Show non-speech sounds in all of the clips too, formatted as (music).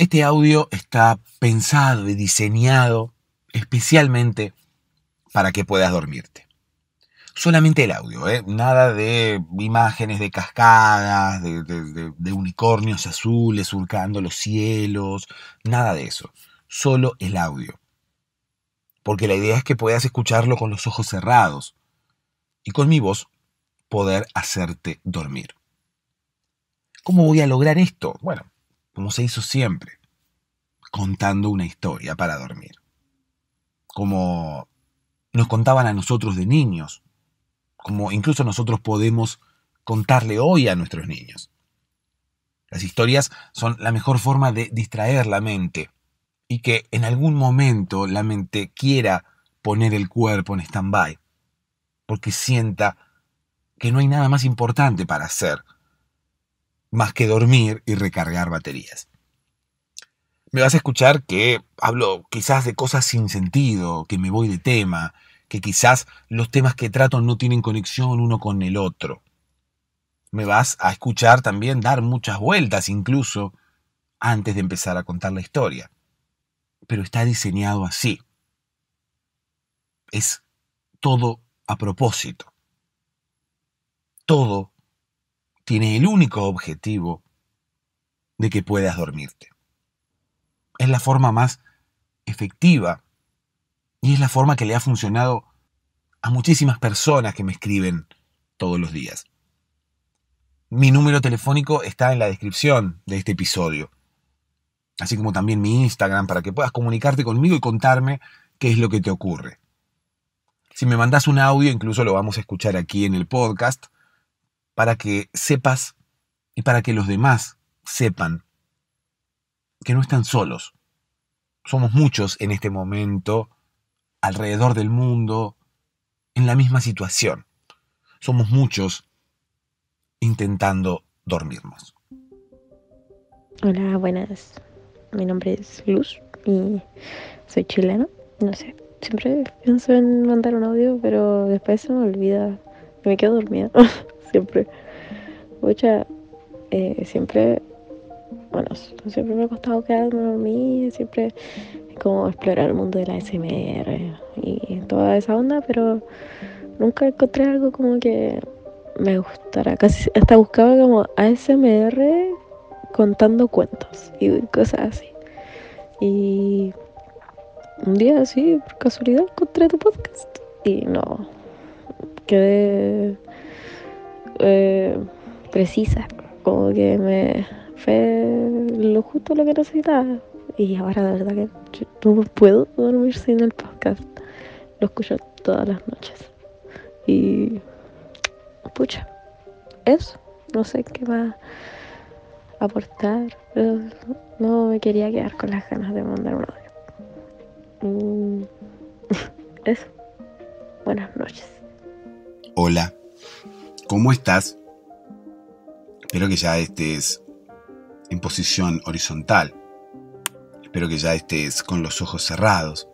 Este audio está pensado y diseñado especialmente para que puedas dormirte. Solamente el audio, ¿eh? nada de imágenes de cascadas, de, de unicornios azules surcando los cielos, nada de eso. Solo el audio. Porque la idea es que puedas escucharlo con los ojos cerrados y con mi voz poder hacerte dormir. ¿Cómo voy a lograr esto? Bueno, como se hizo siempre, contando una historia para dormir. Como nos contaban a nosotros de niños, como incluso nosotros podemos contarle hoy a nuestros niños. Las historias son la mejor forma de distraer la mente y que en algún momento la mente quiera poner el cuerpo en stand-by, porque sienta que no hay nada más importante para hacer más que dormir y recargar baterías. Me vas a escuchar que hablo quizás de cosas sin sentido, que me voy de tema, que quizás los temas que trato no tienen conexión uno con el otro. Me vas a escuchar también dar muchas vueltas incluso antes de empezar a contar la historia. Pero está diseñado así. Es todo a propósito. Todo tiene el único objetivo de que puedas dormirte. Es la forma más efectiva y es la forma que le ha funcionado a muchísimas personas que me escriben todos los días. Mi número telefónico está en la descripción de este episodio, así como también mi Instagram para que puedas comunicarte conmigo y contarme qué es lo que te ocurre. Si me mandas un audio, incluso lo vamos a escuchar aquí en el podcast, para que sepas y para que los demás sepan que no están solos. Somos muchos en este momento, alrededor del mundo, en la misma situación. Somos muchos intentando dormirnos. Hola, buenas. Mi nombre es Luz y soy chilena. No sé, siempre pienso en mandar un audio, pero después se me olvida. Me quedo dormida. (laughs) siempre, mucha, eh, siempre, bueno, siempre me ha costado quedarme dormida, siempre como explorar el mundo de la SMR y toda esa onda, pero nunca encontré algo como que me gustara. Casi hasta buscaba como ASMR contando cuentos y cosas así. Y un día así, por casualidad, encontré tu podcast y no, quedé eh, ...precisa... como que me fue lo justo lo que necesitaba. Y ahora la verdad que no puedo dormir sin el podcast. Lo escucho todas las noches. Y pucha, eso, no sé qué a aportar. Pero no me quería quedar con las ganas de mandar un audio. Mm, (laughs) eso. Buenas noches. Hola, ¿Cómo estás? Espero que ya estés en posición horizontal. Espero que ya estés con los ojos cerrados.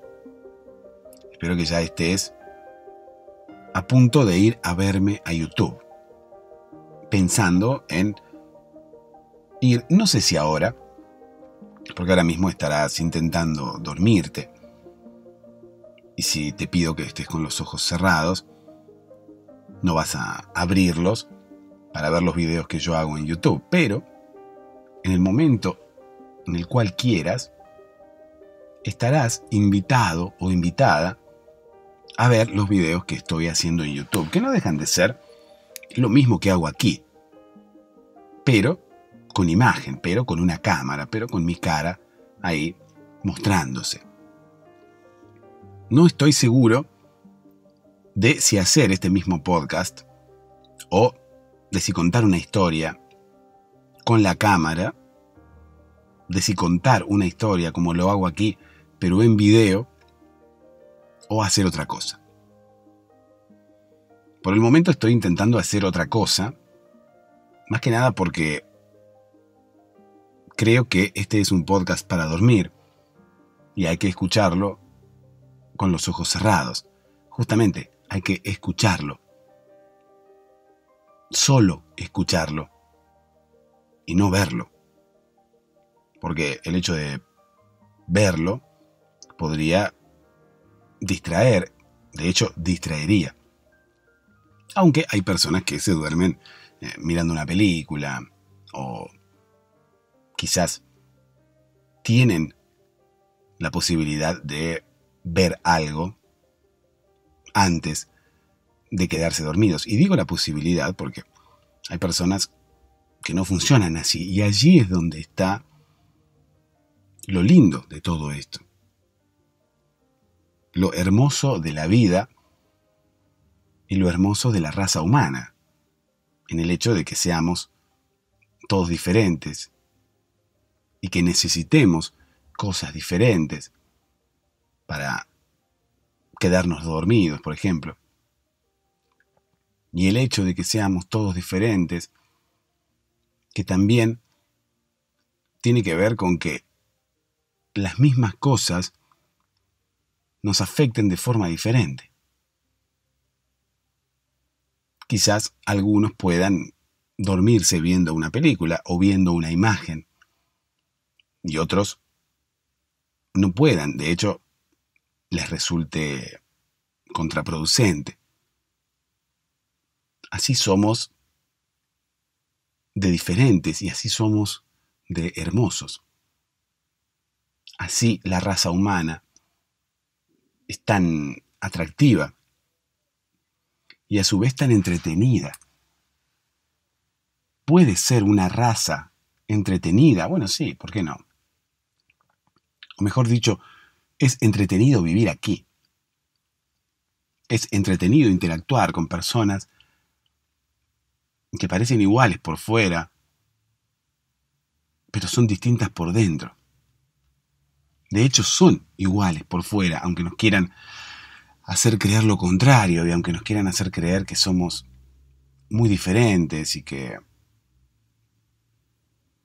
Espero que ya estés a punto de ir a verme a YouTube. Pensando en ir, no sé si ahora, porque ahora mismo estarás intentando dormirte. Y si te pido que estés con los ojos cerrados, no vas a abrirlos para ver los videos que yo hago en YouTube, pero en el momento en el cual quieras, estarás invitado o invitada a ver los videos que estoy haciendo en YouTube, que no dejan de ser lo mismo que hago aquí, pero con imagen, pero con una cámara, pero con mi cara ahí mostrándose. No estoy seguro de si hacer este mismo podcast o de si contar una historia con la cámara, de si contar una historia como lo hago aquí, pero en video, o hacer otra cosa. Por el momento estoy intentando hacer otra cosa, más que nada porque creo que este es un podcast para dormir y hay que escucharlo con los ojos cerrados. Justamente, hay que escucharlo. Solo escucharlo y no verlo. Porque el hecho de verlo podría distraer, de hecho distraería. Aunque hay personas que se duermen eh, mirando una película o quizás tienen la posibilidad de ver algo antes de quedarse dormidos. Y digo la posibilidad porque hay personas que no funcionan así. Y allí es donde está lo lindo de todo esto. Lo hermoso de la vida y lo hermoso de la raza humana. En el hecho de que seamos todos diferentes y que necesitemos cosas diferentes para quedarnos dormidos, por ejemplo. Y el hecho de que seamos todos diferentes, que también tiene que ver con que las mismas cosas nos afecten de forma diferente. Quizás algunos puedan dormirse viendo una película o viendo una imagen y otros no puedan. De hecho, les resulte contraproducente. Así somos de diferentes y así somos de hermosos. Así la raza humana es tan atractiva y a su vez tan entretenida. Puede ser una raza entretenida, bueno sí, ¿por qué no? O mejor dicho, es entretenido vivir aquí. Es entretenido interactuar con personas que parecen iguales por fuera, pero son distintas por dentro. De hecho, son iguales por fuera, aunque nos quieran hacer creer lo contrario y aunque nos quieran hacer creer que somos muy diferentes y que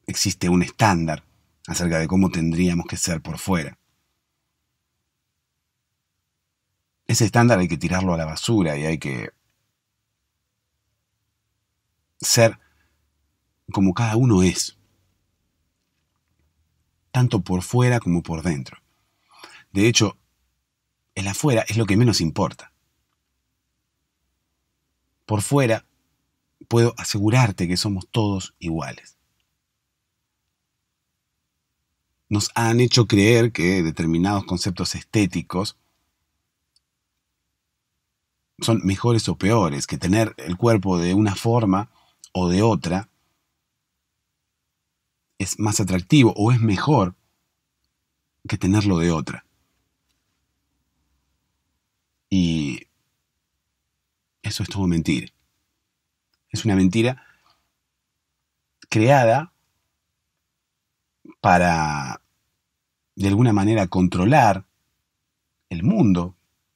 existe un estándar acerca de cómo tendríamos que ser por fuera. ese estándar hay que tirarlo a la basura y hay que ser como cada uno es, tanto por fuera como por dentro. De hecho, el afuera es lo que menos importa. Por fuera puedo asegurarte que somos todos iguales. Nos han hecho creer que determinados conceptos estéticos son mejores o peores, que tener el cuerpo de una forma o de otra es más atractivo o es mejor que tenerlo de otra. Y eso es todo mentira. Es una mentira creada para, de alguna manera, controlar el mundo,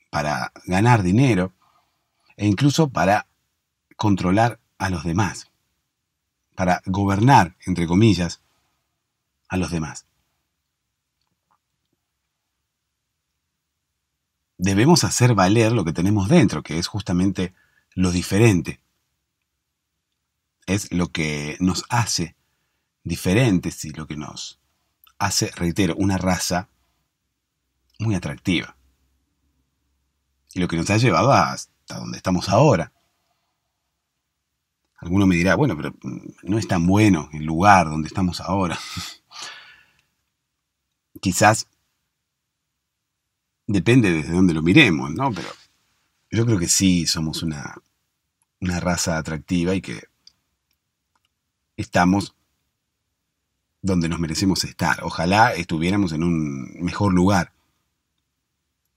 para ganar dinero, e incluso para controlar a los demás, para gobernar, entre comillas, a los demás. Debemos hacer valer lo que tenemos dentro, que es justamente lo diferente. Es lo que nos hace diferentes y lo que nos hace, reitero, una raza muy atractiva. Y lo que nos ha llevado a hasta donde estamos ahora. Alguno me dirá, bueno, pero mm, no es tan bueno el lugar donde estamos ahora. (laughs) Quizás depende desde donde lo miremos, ¿no? Pero yo creo que sí somos una, una raza atractiva y que estamos donde nos merecemos estar. Ojalá estuviéramos en un mejor lugar.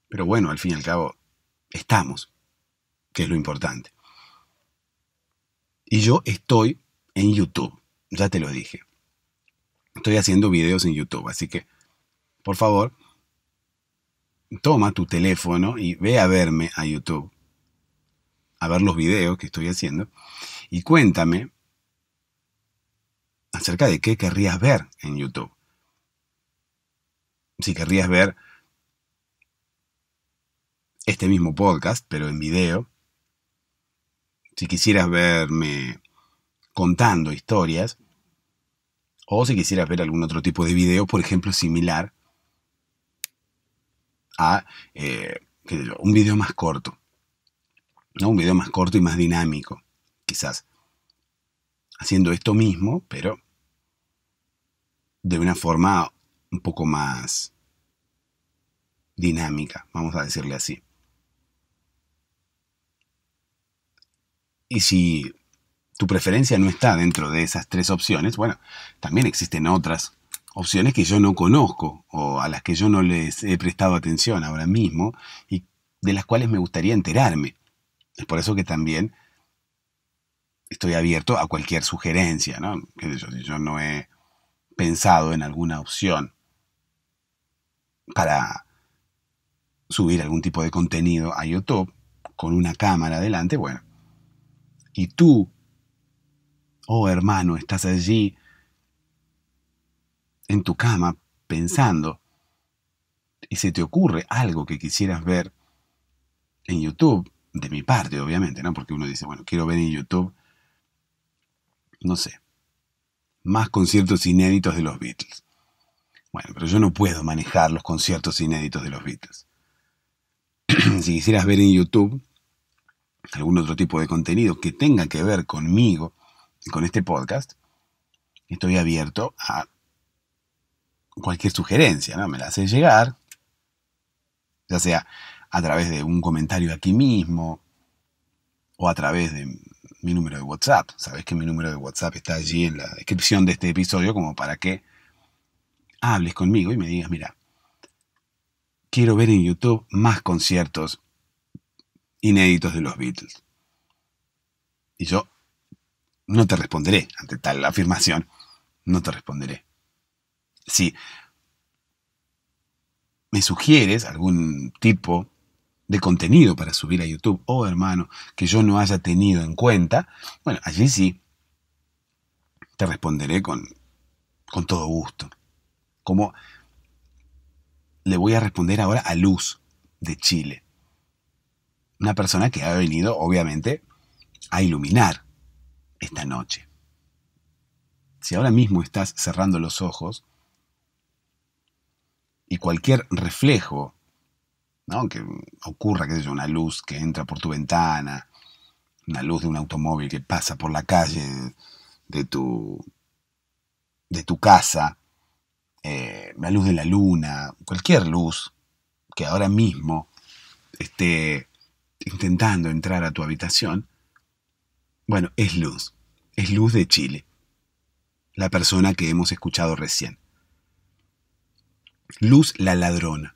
Pero bueno, al fin y al cabo, estamos que es lo importante. Y yo estoy en YouTube, ya te lo dije. Estoy haciendo videos en YouTube, así que, por favor, toma tu teléfono y ve a verme a YouTube, a ver los videos que estoy haciendo, y cuéntame acerca de qué querrías ver en YouTube. Si querrías ver este mismo podcast, pero en video, si quisieras verme contando historias, o si quisieras ver algún otro tipo de video, por ejemplo, similar a eh, un video más corto, ¿no? un video más corto y más dinámico, quizás, haciendo esto mismo, pero de una forma un poco más dinámica, vamos a decirle así. Y si tu preferencia no está dentro de esas tres opciones, bueno, también existen otras opciones que yo no conozco o a las que yo no les he prestado atención ahora mismo y de las cuales me gustaría enterarme. Es por eso que también estoy abierto a cualquier sugerencia, ¿no? Yo, yo no he pensado en alguna opción para subir algún tipo de contenido a YouTube con una cámara adelante, bueno, y tú, oh hermano, estás allí en tu cama pensando y se te ocurre algo que quisieras ver en YouTube, de mi parte obviamente, ¿no? Porque uno dice, bueno, quiero ver en YouTube, no sé, más conciertos inéditos de los Beatles. Bueno, pero yo no puedo manejar los conciertos inéditos de los Beatles. (clears throat) si quisieras ver en YouTube, algún otro tipo de contenido que tenga que ver conmigo y con este podcast, estoy abierto a cualquier sugerencia, ¿no? Me la hace llegar, ya sea a través de un comentario aquí mismo o a través de mi número de WhatsApp. Sabes que mi número de WhatsApp está allí en la descripción de este episodio como para que hables conmigo y me digas, mira, quiero ver en YouTube más conciertos inéditos de los Beatles. Y yo no te responderé ante tal afirmación. No te responderé. Si me sugieres algún tipo de contenido para subir a YouTube, oh hermano, que yo no haya tenido en cuenta, bueno, allí sí te responderé con, con todo gusto. Como le voy a responder ahora a Luz de Chile una persona que ha venido, obviamente, a iluminar esta noche. Si ahora mismo estás cerrando los ojos y cualquier reflejo, que ocurra, que sea una luz que entra por tu ventana, una luz de un automóvil que pasa por la calle de tu, de tu casa, eh, la luz de la luna, cualquier luz que ahora mismo esté intentando entrar a tu habitación, bueno, es Luz, es Luz de Chile, la persona que hemos escuchado recién. Luz la ladrona.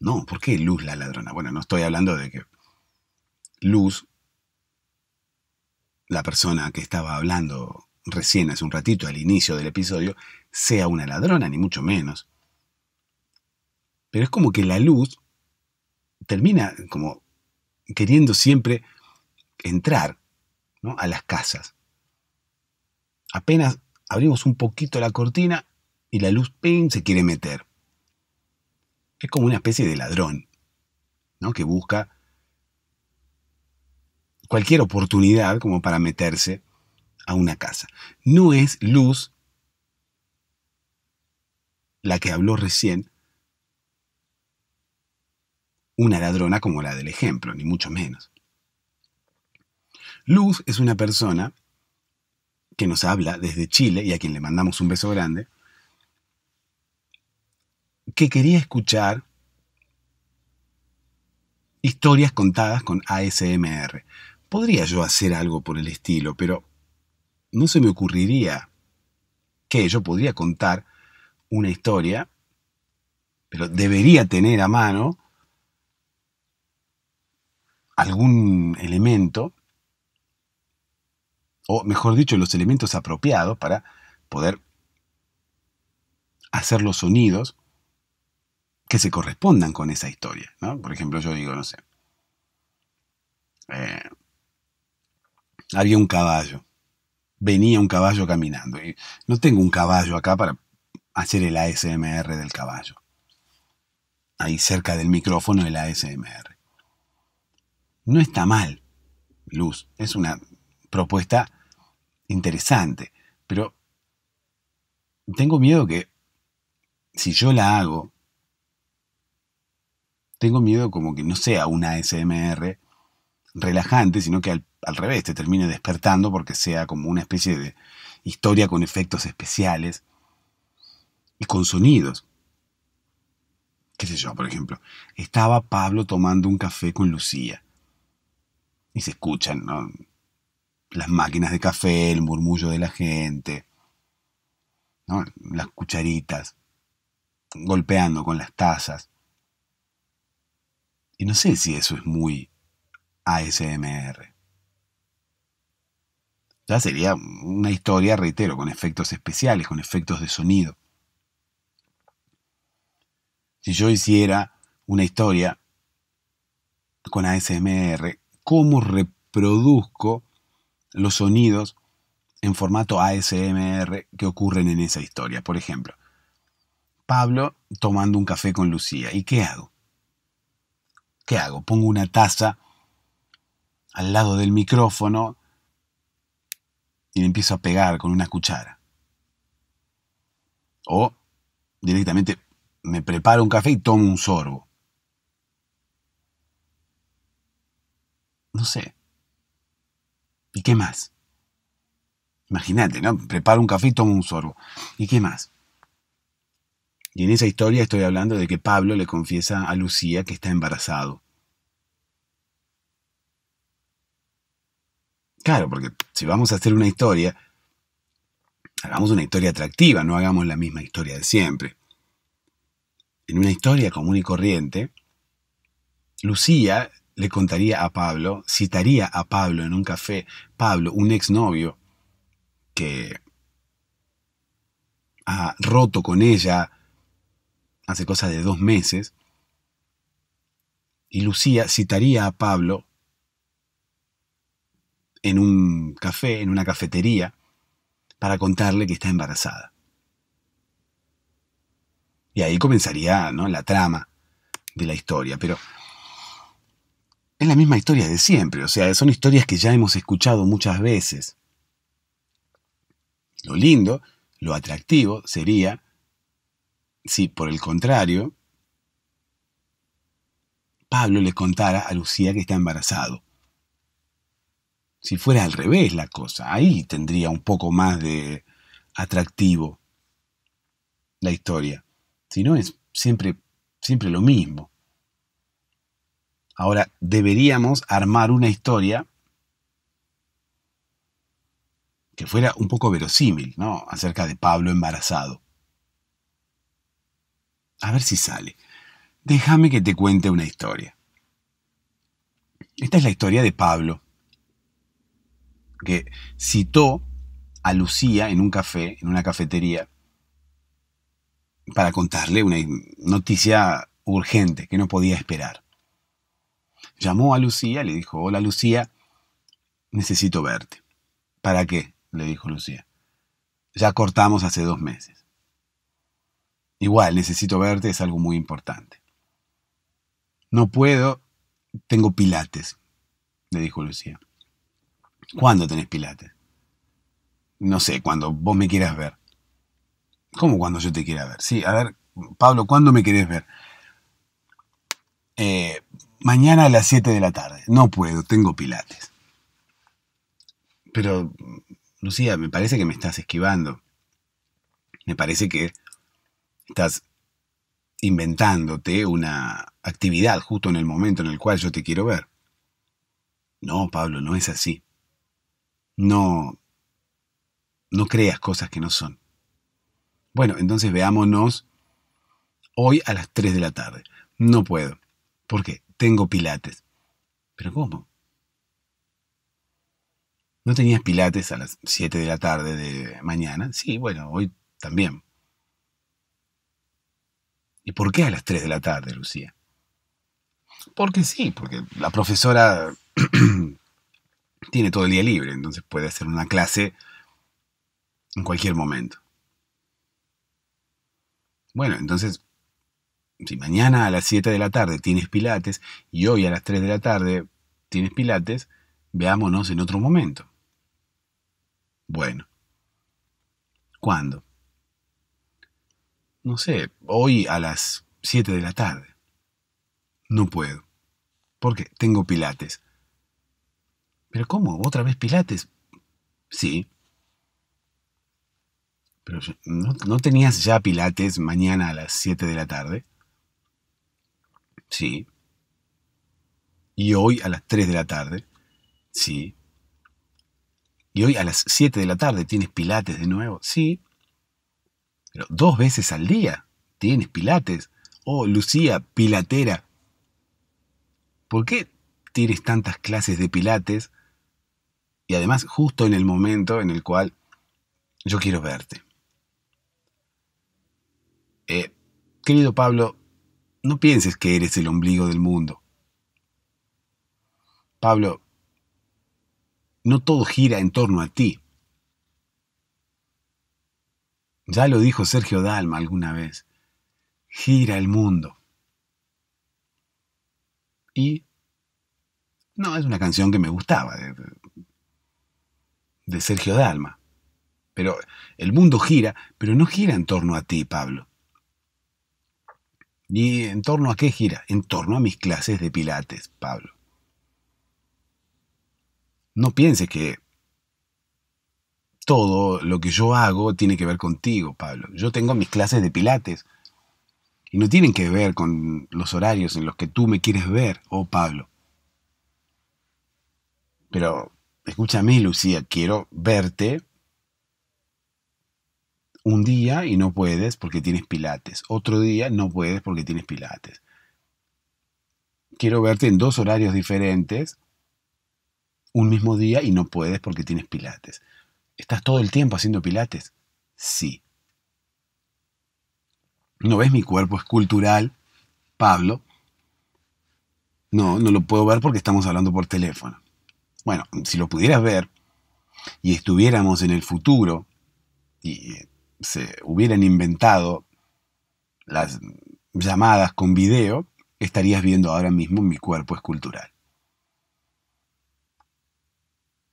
No, ¿por qué Luz la ladrona? Bueno, no estoy hablando de que Luz, la persona que estaba hablando recién hace un ratito al inicio del episodio, sea una ladrona, ni mucho menos. Pero es como que la luz termina como queriendo siempre entrar a las casas. Apenas abrimos un poquito la cortina y la luz ping, se quiere meter. Es como una especie de ladrón que busca cualquier oportunidad como para meterse a una casa. No es luz la que habló recién, una ladrona como la del ejemplo, ni mucho menos. Luz es una persona que nos habla desde Chile y a quien le mandamos un beso grande, que quería escuchar historias contadas con ASMR. Podría yo hacer algo por el estilo, pero no se me ocurriría que yo podría contar una historia, pero debería tener a mano algún elemento, o mejor dicho, los elementos apropiados para poder hacer los sonidos que se correspondan con esa historia. Por ejemplo, yo digo, no sé, eh, había un caballo, venía un caballo caminando, y no tengo un caballo acá para hacer el ASMR del caballo, ahí cerca del micrófono el ASMR. No está mal, Luz, es una propuesta interesante, pero tengo miedo que si yo la hago, tengo miedo como que no sea una SMR relajante, sino que al, al revés te termine despertando porque sea como una especie de historia con efectos especiales y con sonidos. Qué sé yo, por ejemplo, estaba Pablo tomando un café con Lucía y se escuchan las máquinas de café, el murmullo de la gente, las cucharitas, golpeando con las tazas. Y no sé si eso es muy ASMR. Ya sería una historia, reitero, con efectos especiales, con efectos de sonido. Si yo hiciera una historia con ASMR, cómo reproduzco los sonidos en formato ASMR que ocurren en esa historia. Por ejemplo, Pablo tomando un café con Lucía. ¿Y qué hago? ¿Qué hago? Pongo una taza al lado del micrófono y le empiezo a pegar con una cuchara. O directamente me preparo un café y tomo un sorbo. No sé. ¿Y qué más? Imagínate, ¿no? Prepara un café y un sorbo. ¿Y qué más? Y en esa historia estoy hablando de que Pablo le confiesa a Lucía que está embarazado. Claro, porque si vamos a hacer una historia, hagamos una historia atractiva, no hagamos la misma historia de siempre. En una historia común y corriente, Lucía le contaría a Pablo, citaría a Pablo en un café, Pablo, un exnovio que ha roto con ella hace cosa de dos meses, y Lucía citaría a Pablo en un café, en una cafetería, para contarle que está embarazada. Y ahí comenzaría ¿no? la trama de la historia, pero es la misma historia de siempre, o sea, son historias que ya hemos escuchado muchas veces. Lo lindo, lo atractivo sería si por el contrario Pablo le contara a Lucía que está embarazado. Si fuera al revés la cosa, ahí tendría un poco más de atractivo la historia. Si no, es siempre, siempre lo mismo. Ahora, deberíamos armar una historia que fuera un poco verosímil, ¿no? Acerca de Pablo embarazado. A ver si sale. Déjame que te cuente una historia. Esta es la historia de Pablo, que citó a Lucía en un café, en una cafetería, para contarle una noticia urgente que no podía esperar. Llamó a Lucía, le dijo, hola Lucía, necesito verte. ¿Para qué? le dijo Lucía. Ya cortamos hace dos meses. Igual, necesito verte, es algo muy importante. No puedo, tengo pilates, le dijo Lucía. ¿Cuándo tenés pilates? No sé, cuando vos me quieras ver. ¿Cómo cuando yo te quiera ver? Sí, a ver, Pablo, ¿cuándo me querés ver? Eh, mañana a las 7 de la tarde. No puedo, tengo pilates. Pero, Lucía, me parece que me estás esquivando. Me parece que estás inventándote una actividad justo en el momento en el cual yo te quiero ver. No, Pablo, no es así. No, no creas cosas que no son. Bueno, entonces veámonos hoy a las 3 de la tarde. No puedo. ¿Por qué? tengo pilates. ¿Pero cómo? ¿No tenías pilates a las 7 de la tarde de mañana? Sí, bueno, hoy también. ¿Y por qué a las 3 de la tarde, Lucía? Porque sí, porque la profesora (clears throat) tiene todo el día libre, entonces puede hacer una clase en cualquier momento. Bueno, entonces si mañana a las 7 de la tarde tienes pilates y hoy a las 3 de la tarde tienes pilates, veámonos en otro momento. Bueno. ¿Cuándo? No sé, hoy a las 7 de la tarde. No puedo. Porque tengo pilates. ¿Pero cómo? ¿Otra vez pilates? Sí. Pero no, no tenías ya pilates mañana a las 7 de la tarde sí. Y hoy a las 3 de la tarde, sí. Y hoy a las 7 de la tarde tienes pilates de nuevo, sí. Pero dos veces al día tienes pilates. Oh, Lucía, pilatera. ¿Por qué tienes tantas clases de pilates? Y además justo en el momento en el cual yo quiero verte. Eh, querido Pablo, no pienses que eres el ombligo del mundo. Pablo, no todo gira en torno a ti. Ya lo dijo Sergio Dalma alguna vez. Gira el mundo. Y... No, es una canción que me gustaba de, de Sergio Dalma. Pero el mundo gira, pero no gira en torno a ti, Pablo. ¿Y en torno a qué gira? En torno a mis clases de pilates, Pablo. No pienses que todo lo que yo hago tiene que ver contigo, Pablo. Yo tengo mis clases de pilates y no tienen que ver con los horarios en los que tú me quieres ver, oh Pablo. Pero escúchame, Lucía, quiero verte un día y no puedes porque tienes pilates, otro día no puedes porque tienes pilates. Quiero verte en dos horarios diferentes un mismo día y no puedes porque tienes pilates. ¿Estás todo el tiempo haciendo pilates? Sí. ¿No ves mi cuerpo escultural, Pablo? No, no lo puedo ver porque estamos hablando por teléfono. Bueno, si lo pudieras ver y estuviéramos en el futuro, y eh, se hubieran inventado las llamadas con video, estarías viendo ahora mismo mi cuerpo escultural.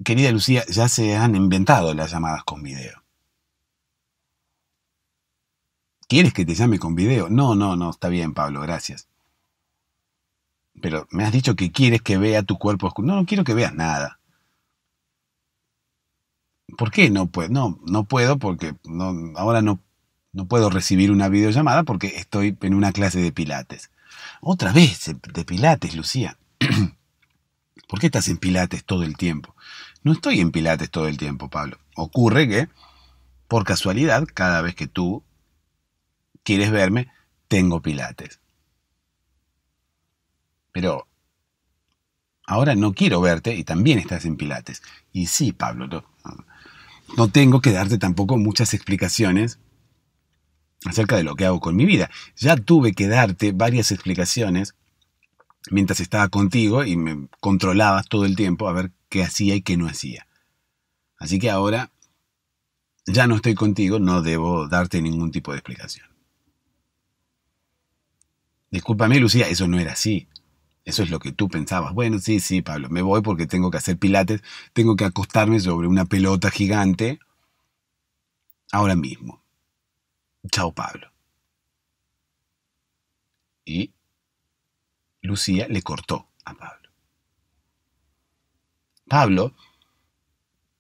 Querida Lucía, ya se han inventado las llamadas con video. ¿Quieres que te llame con video? No, no, no, está bien, Pablo, gracias. Pero me has dicho que quieres que vea tu cuerpo escultural. No, no quiero que veas nada. ¿Por qué no puedo? No, no puedo porque ahora no, no puedo recibir una videollamada porque estoy en una clase de pilates. Otra vez eh, de pilates, Lucía. (clears throat) ¿Por qué estás en pilates todo el tiempo? No estoy en pilates todo el tiempo, Pablo. Ocurre que, por casualidad, cada vez que tú quieres verme, tengo pilates. Pero ahora no quiero verte y también estás en pilates. Y sí, Pablo, no tengo que darte tampoco muchas explicaciones acerca de lo que hago con mi vida. Ya tuve que darte varias explicaciones mientras estaba contigo y me controlabas todo el tiempo a ver qué hacía y qué no hacía. Así que ahora ya no estoy contigo, no debo darte ningún tipo de explicación. Discúlpame, Lucía, eso no era así. Eso es lo que tú pensabas. Bueno, sí, sí, Pablo, me voy porque tengo que hacer pilates, tengo que acostarme sobre una pelota gigante ahora mismo. Chao, Pablo. Y Lucía le cortó a Pablo. Pablo,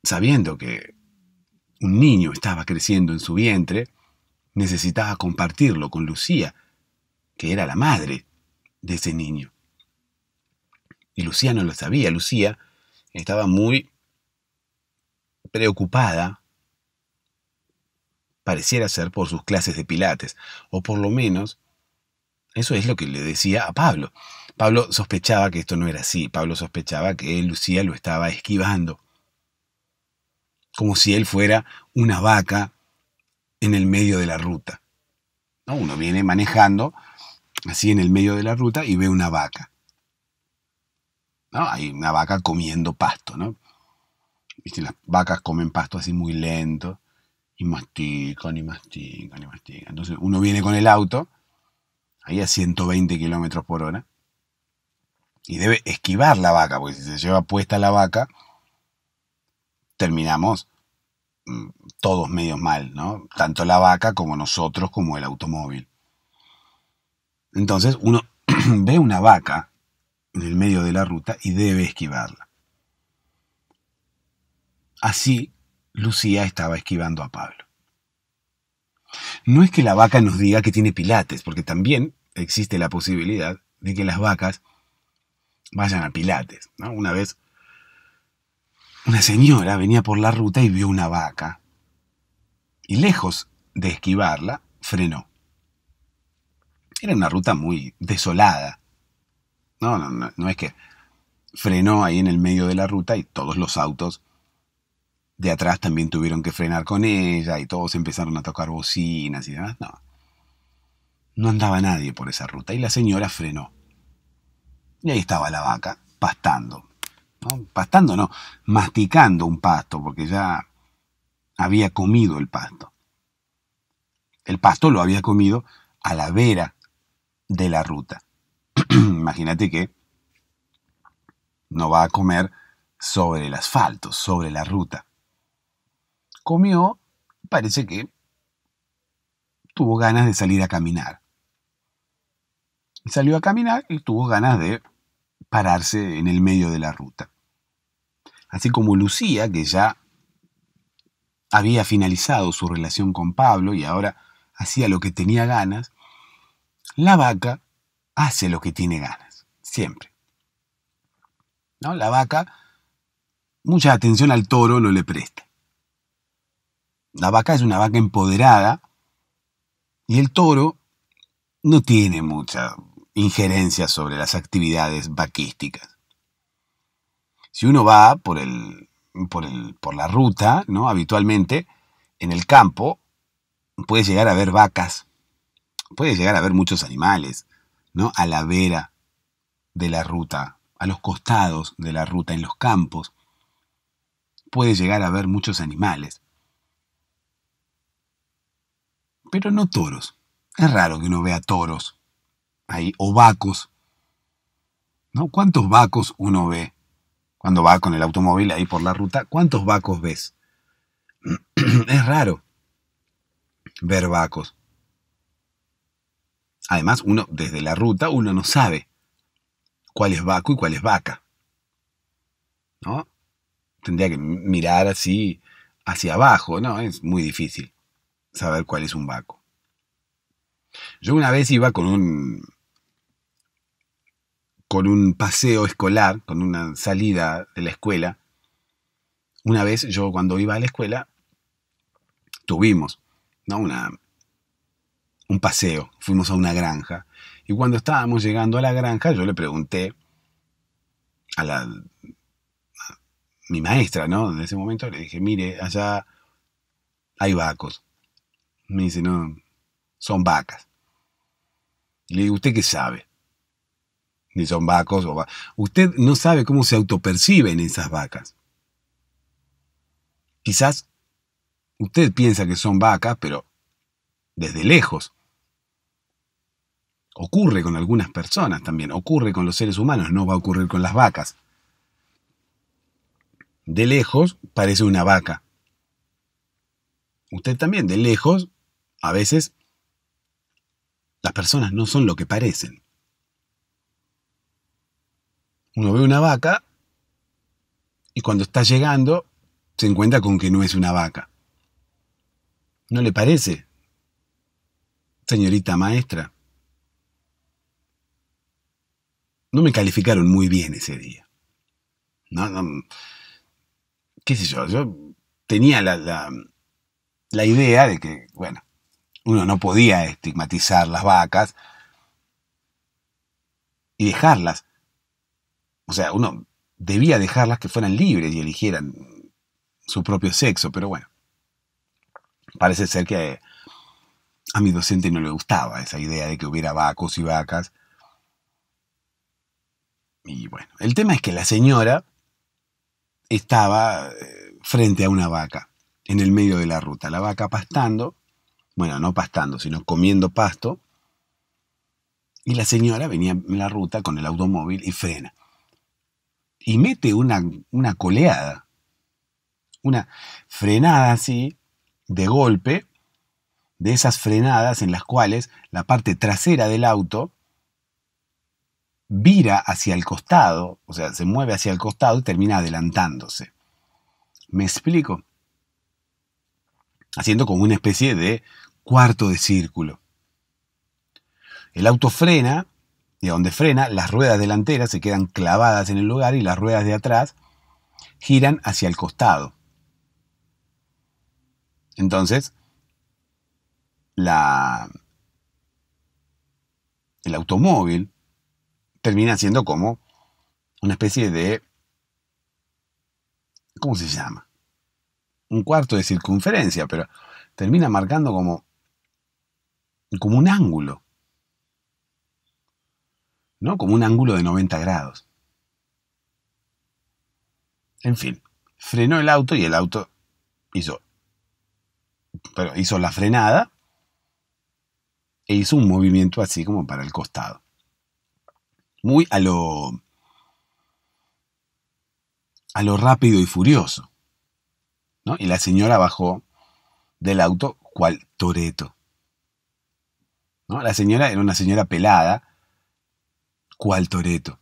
sabiendo que un niño estaba creciendo en su vientre, necesitaba compartirlo con Lucía, que era la madre de ese niño. Y Lucía no lo sabía. Lucía estaba muy preocupada, pareciera ser, por sus clases de Pilates. O por lo menos, eso es lo que le decía a Pablo. Pablo sospechaba que esto no era así. Pablo sospechaba que Lucía lo estaba esquivando. Como si él fuera una vaca en el medio de la ruta. Uno viene manejando así en el medio de la ruta y ve una vaca. Hay una vaca comiendo pasto, ¿no? Las vacas comen pasto así muy lento y mastican y mastican y mastican. Entonces uno viene con el auto, ahí a 120 kilómetros por hora, y debe esquivar la vaca, porque si se lleva puesta la vaca, terminamos mm, todos medios mal, ¿no? Tanto la vaca como nosotros, como el automóvil. Entonces uno (clears throat) ve una vaca en el medio de la ruta y debe esquivarla. Así, Lucía estaba esquivando a Pablo. No es que la vaca nos diga que tiene pilates, porque también existe la posibilidad de que las vacas vayan a pilates. Una vez, una señora venía por la ruta y vio una vaca. Y lejos de esquivarla, frenó. Era una ruta muy desolada. No, no, no, es que frenó ahí en el medio de la ruta y todos los autos de atrás también tuvieron que frenar con ella y todos empezaron a tocar bocinas y demás. No. No andaba nadie por esa ruta y la señora frenó. Y ahí estaba la vaca, pastando. Pastando no, masticando un pasto, porque ya había comido el pasto. El pasto lo había comido a la vera de la ruta. (clears throat) imagínate que no va a comer sobre el asfalto, sobre la ruta. Comió, parece que tuvo ganas de salir a caminar. salió a caminar y tuvo ganas de pararse en el medio de la ruta. Así como Lucía, que ya había finalizado su relación con Pablo y ahora hacía lo que tenía ganas, la vaca hace lo que tiene ganas, siempre. ¿No? La vaca mucha atención al toro no le presta. La vaca es una vaca empoderada y el toro no tiene mucha injerencia sobre las actividades vaquísticas. Si uno va por, el, por, el, por la ruta, ¿no? habitualmente en el campo, puede llegar a ver vacas, puede llegar a ver muchos animales, a la vera de la ruta, a los costados de la ruta, en los campos, puede llegar a ver muchos animales. Pero no toros. Es raro que uno vea toros ahí, o vacos. ¿no? ¿Cuántos vacos uno ve? Cuando va con el automóvil ahí por la ruta, ¿cuántos vacos ves? (clears throat) es raro ver vacos. Además, uno desde la ruta uno no sabe cuál es vaco y cuál es vaca. ¿No? Tendría que mirar así hacia abajo, ¿no? Es muy difícil saber cuál es un vaco. Yo una vez iba con un con un paseo escolar, con una salida de la escuela. Una vez yo cuando iba a la escuela tuvimos ¿no? una un paseo, fuimos a una granja. Y cuando estábamos llegando a la granja, yo le pregunté a la mi maestra, ¿no? En ese momento le dije, mire, allá hay vacos. Me dice, no, son vacas. le digo, ¿usted qué sabe? Ni son vacos o Usted no sabe cómo se autoperciben esas vacas. Quizás usted piensa que son vacas, pero desde lejos Ocurre con algunas personas también, ocurre con los seres humanos, no va a ocurrir con las vacas. De lejos parece una vaca. Usted también, de lejos, a veces las personas no son lo que parecen. Uno ve una vaca y cuando está llegando se encuentra con que no es una vaca. ¿No le parece? Señorita maestra, no me calificaron muy bien ese día. qué sé yo, yo tenía la, la idea de que, bueno, uno no podía estigmatizar las vacas y dejarlas. O sea, uno debía dejarlas que fueran libres y eligieran su propio sexo, pero bueno, parece ser que a mi docente no le gustaba esa idea de que hubiera vacos y vacas y bueno, el tema es que la señora estaba eh, frente a una vaca en el medio de la ruta. La vaca pastando, bueno, no pastando, sino comiendo pasto. Y la señora venía en la ruta con el automóvil y frena. Y mete una, una coleada, una frenada así, de golpe, de esas frenadas en las cuales la parte trasera del auto vira hacia el costado, o sea, se mueve hacia el costado y termina adelantándose. ¿Me explico? Haciendo como una especie de cuarto de círculo. El auto frena y a donde frena, las ruedas delanteras se quedan clavadas en el lugar y las ruedas de atrás giran hacia el costado. Entonces, la, el automóvil termina siendo como una especie de... ¿Cómo se llama? Un cuarto de circunferencia, pero termina marcando como, como un ángulo. ¿No? Como un ángulo de 90 grados. En fin, frenó el auto y el auto hizo, pero hizo la frenada e hizo un movimiento así como para el costado muy a lo a lo rápido y furioso. Y la señora bajó del auto cual Toreto. ¿no? La señora era una señora pelada cual Toreto.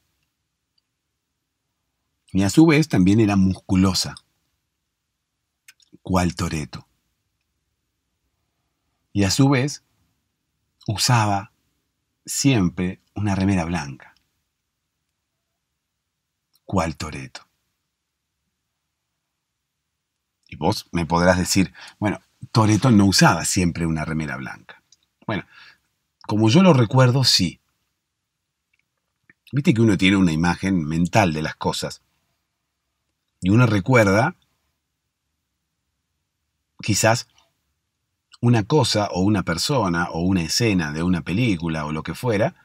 Y a su vez también era musculosa cual Toreto. Y a su vez usaba siempre una remera blanca. ¿Cuál Toreto. Y vos me podrás decir, bueno, Toreto no usaba siempre una remera blanca. Bueno, como yo lo recuerdo, sí. Viste que uno tiene una imagen mental de las cosas. Y uno recuerda quizás una cosa o una persona o una escena de una película o lo que fuera,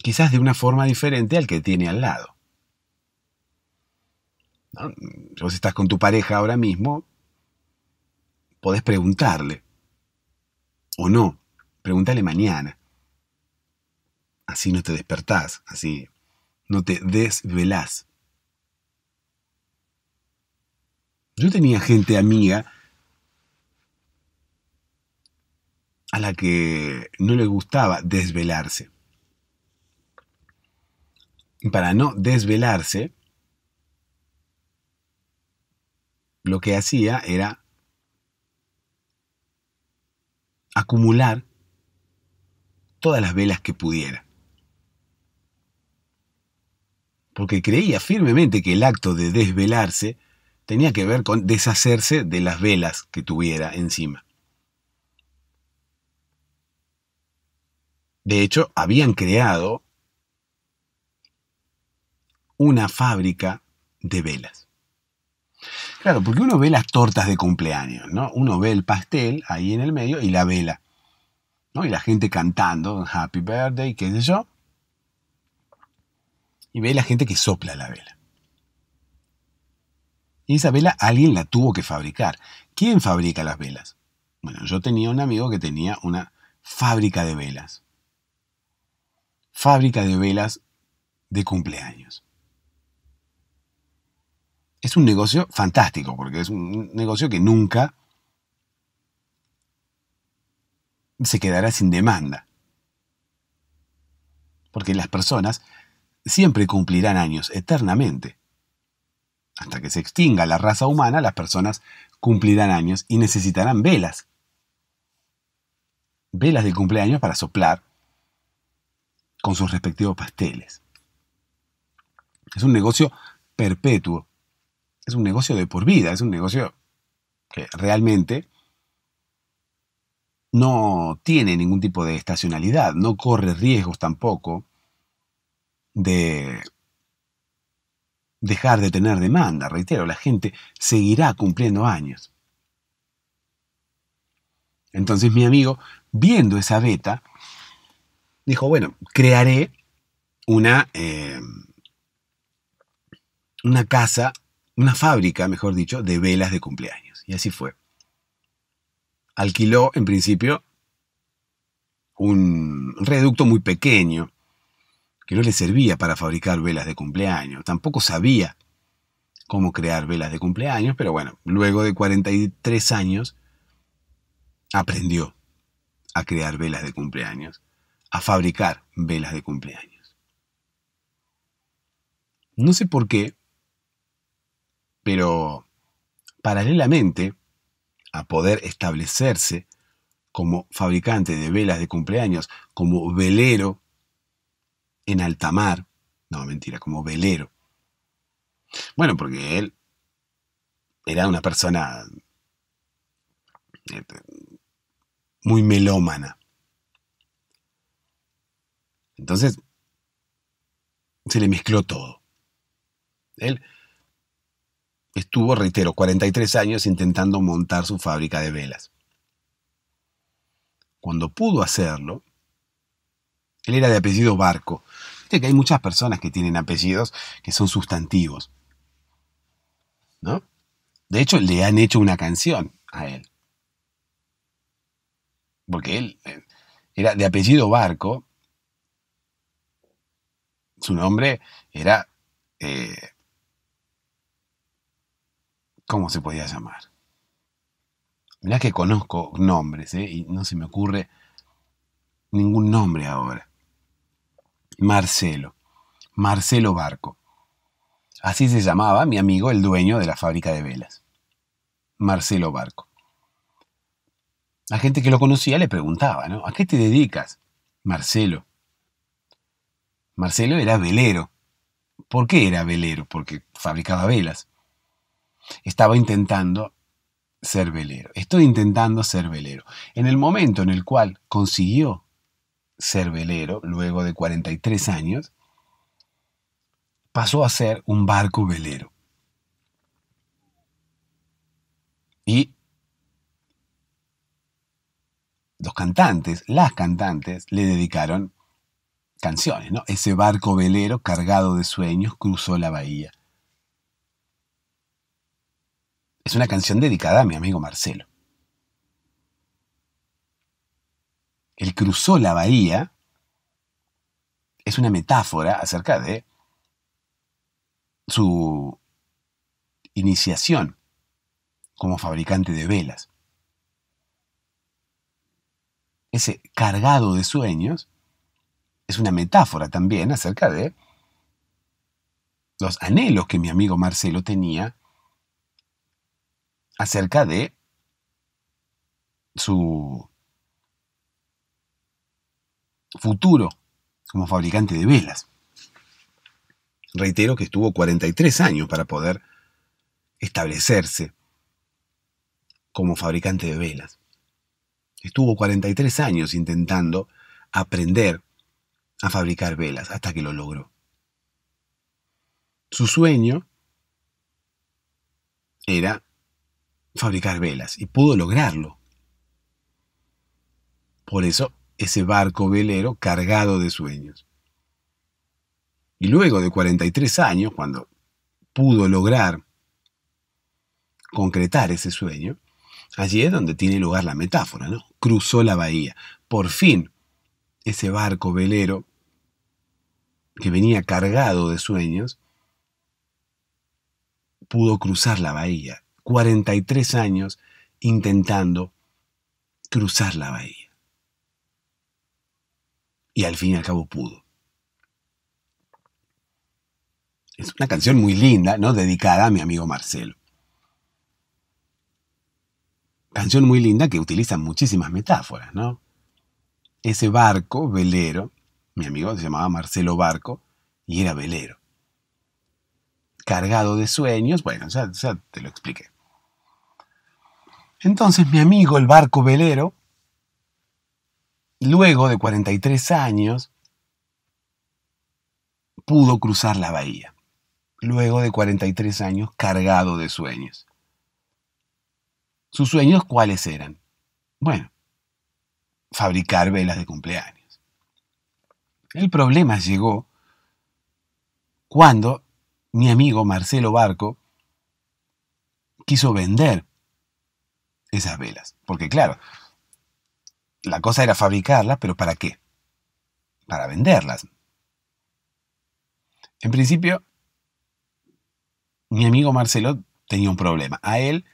quizás de una forma diferente al que tiene al lado. Si vos estás con tu pareja ahora mismo, podés preguntarle. O no, pregúntale mañana. Así no te despertás, así no te desvelás. Yo tenía gente amiga a la que no le gustaba desvelarse para no desvelarse, lo que hacía era acumular todas las velas que pudiera. Porque creía firmemente que el acto de desvelarse tenía que ver con deshacerse de las velas que tuviera encima. De hecho, habían creado una fábrica de velas. Claro, porque uno ve las tortas de cumpleaños, ¿no? Uno ve el pastel ahí en el medio y la vela, ¿no? Y la gente cantando, happy birthday, qué sé yo. Y ve la gente que sopla la vela. Y esa vela alguien la tuvo que fabricar. ¿Quién fabrica las velas? Bueno, yo tenía un amigo que tenía una fábrica de velas. Fábrica de velas de cumpleaños es un negocio fantástico, porque es un negocio que nunca se quedará sin demanda. Porque las personas siempre cumplirán años, eternamente. Hasta que se extinga la raza humana, las personas cumplirán años y necesitarán velas. Velas de cumpleaños para soplar con sus respectivos pasteles. Es un negocio perpetuo es un negocio de por vida, es un negocio que realmente no tiene ningún tipo de estacionalidad, no corre riesgos tampoco de dejar de tener demanda. Reitero, la gente seguirá cumpliendo años. Entonces mi amigo, viendo esa beta, dijo, bueno, crearé una, eh, una casa una fábrica, mejor dicho, de velas de cumpleaños. Y así fue. Alquiló, en principio, un reducto muy pequeño que no le servía para fabricar velas de cumpleaños. Tampoco sabía cómo crear velas de cumpleaños, pero bueno, luego de 43 años aprendió a crear velas de cumpleaños, a fabricar velas de cumpleaños. No sé por qué, pero paralelamente a poder establecerse como fabricante de velas de cumpleaños, como velero en alta mar, no mentira, como velero. Bueno, porque él era una persona este, muy melómana. Entonces, se le mezcló todo. Él estuvo, reitero, 43 años intentando montar su fábrica de velas. Cuando pudo hacerlo, él era de apellido Barco. Viste que hay muchas personas que tienen apellidos que son sustantivos. ¿No? De hecho, le han hecho una canción a él. Porque él eh, era de apellido Barco. Su nombre era eh, ¿Cómo se podía llamar? Mirá que conozco nombres, ¿eh? Y no se me ocurre ningún nombre ahora. Marcelo. Marcelo Barco. Así se llamaba mi amigo, el dueño de la fábrica de velas. Marcelo Barco. La gente que lo conocía le preguntaba, ¿no? ¿A qué te dedicas? Marcelo. Marcelo era velero. ¿Por qué era velero? Porque fabricaba velas estaba intentando ser velero. Estoy intentando ser velero. En el momento en el cual consiguió ser velero, luego de 43 años, pasó a ser un barco velero. Y los cantantes, las cantantes, le dedicaron canciones, Ese barco velero cargado de sueños cruzó la bahía es una canción dedicada a mi amigo Marcelo. El cruzó la bahía es una metáfora acerca de su iniciación como fabricante de velas. Ese cargado de sueños es una metáfora también acerca de los anhelos que mi amigo Marcelo tenía acerca de su futuro como fabricante de velas. Reitero que estuvo 43 años para poder establecerse como fabricante de velas. Estuvo 43 años intentando aprender a fabricar velas hasta que lo logró. Su sueño era fabricar velas y pudo lograrlo. Por eso, ese barco velero cargado de sueños. Y luego de 43 años, cuando pudo lograr concretar ese sueño, allí es donde tiene lugar la metáfora, ¿no? Cruzó la bahía. Por fin, ese barco velero que venía cargado de sueños pudo cruzar la bahía 43 años intentando cruzar la bahía. Y al fin y al cabo pudo. Es una canción muy linda, ¿no? Dedicada a mi amigo Marcelo. Canción muy linda que utiliza muchísimas metáforas, ¿no? Ese barco, velero, mi amigo se llamaba Marcelo Barco y era velero. Cargado de sueños, bueno, ya te lo expliqué. Entonces mi amigo, el barco velero, luego de 43 años, pudo cruzar la bahía, luego de 43 años cargado de sueños. ¿Sus sueños cuáles eran? Bueno, fabricar velas de cumpleaños. El problema llegó cuando mi amigo Marcelo Barco quiso vender esas velas. Porque claro, la cosa era fabricarlas, pero ¿para qué? Para venderlas. En principio, mi amigo Marcelo tenía un problema. A él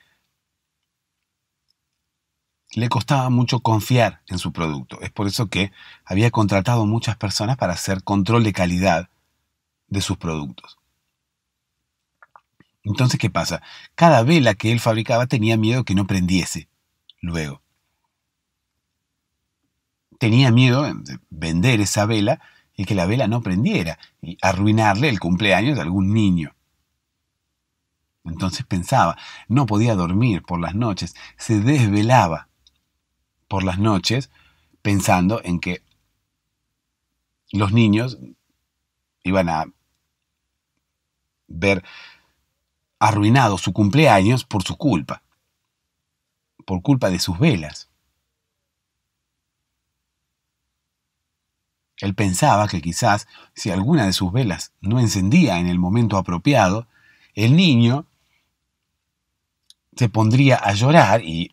le costaba mucho confiar en su producto. Es por eso que había contratado muchas personas para hacer control de calidad de sus productos. Entonces, ¿qué pasa? Cada vela que él fabricaba tenía miedo que no prendiese luego. Tenía miedo de vender esa vela y que la vela no prendiera y arruinarle el cumpleaños de algún niño. Entonces pensaba, no podía dormir por las noches, se desvelaba por las noches pensando en que los niños iban a ver arruinado su cumpleaños por su culpa, por culpa de sus velas. Él pensaba que quizás si alguna de sus velas no encendía en el momento apropiado, el niño se pondría a llorar y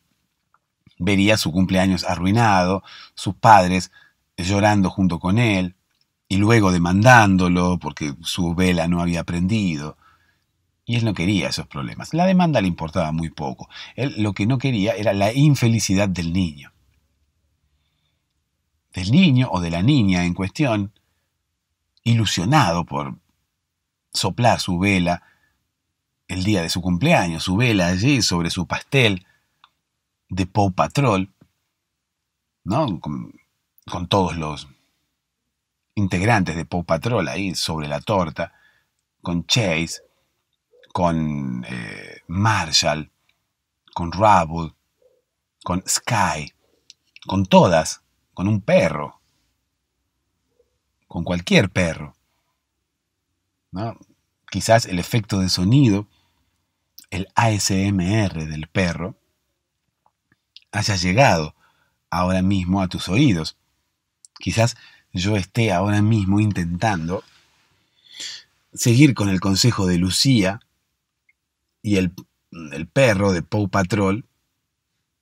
vería su cumpleaños arruinado, sus padres llorando junto con él y luego demandándolo porque su vela no había prendido. Y él no quería esos problemas. La demanda le importaba muy poco. Él lo que no quería era la infelicidad del niño. Del niño o de la niña en cuestión, ilusionado por soplar su vela el día de su cumpleaños, su vela allí sobre su pastel de Pau Patrol, ¿no? Con, todos los integrantes de Pau Patrol ahí sobre la torta, con Chase, con eh, Marshall, con Rubble, con Sky, con todas, con un perro, con cualquier perro. ¿no? Quizás el efecto de sonido, el ASMR del perro, haya llegado ahora mismo a tus oídos. Quizás yo esté ahora mismo intentando seguir con el consejo de Lucía y el, perro de Pow Patrol